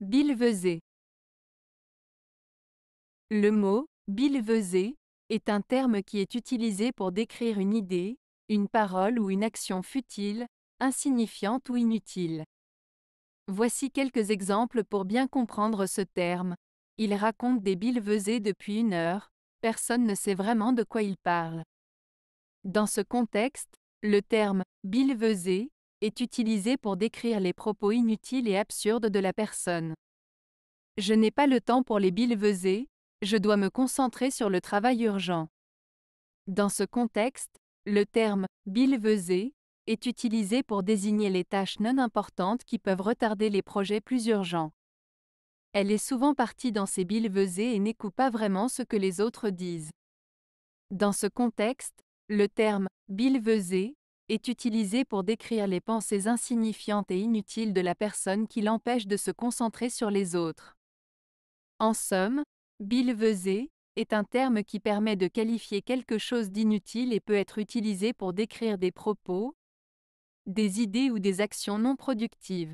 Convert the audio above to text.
Bilvesé. Le mot bilvesé est un terme qui est utilisé pour décrire une idée, une parole ou une action futile, insignifiante ou inutile. Voici quelques exemples pour bien comprendre ce terme. Il raconte des bilvesés depuis une heure, personne ne sait vraiment de quoi il parle. Dans ce contexte, le terme bilvesé est utilisé pour décrire les propos inutiles et absurdes de la personne. Je n'ai pas le temps pour les billevesées, je dois me concentrer sur le travail urgent. Dans ce contexte, le terme billevesée est utilisé pour désigner les tâches non importantes qui peuvent retarder les projets plus urgents. Elle est souvent partie dans ses billevesées et n'écoute pas vraiment ce que les autres disent. Dans ce contexte, le terme billevesée est utilisé pour décrire les pensées insignifiantes et inutiles de la personne qui l'empêche de se concentrer sur les autres. En somme, billevesé est un terme qui permet de qualifier quelque chose d'inutile et peut être utilisé pour décrire des propos, des idées ou des actions non productives.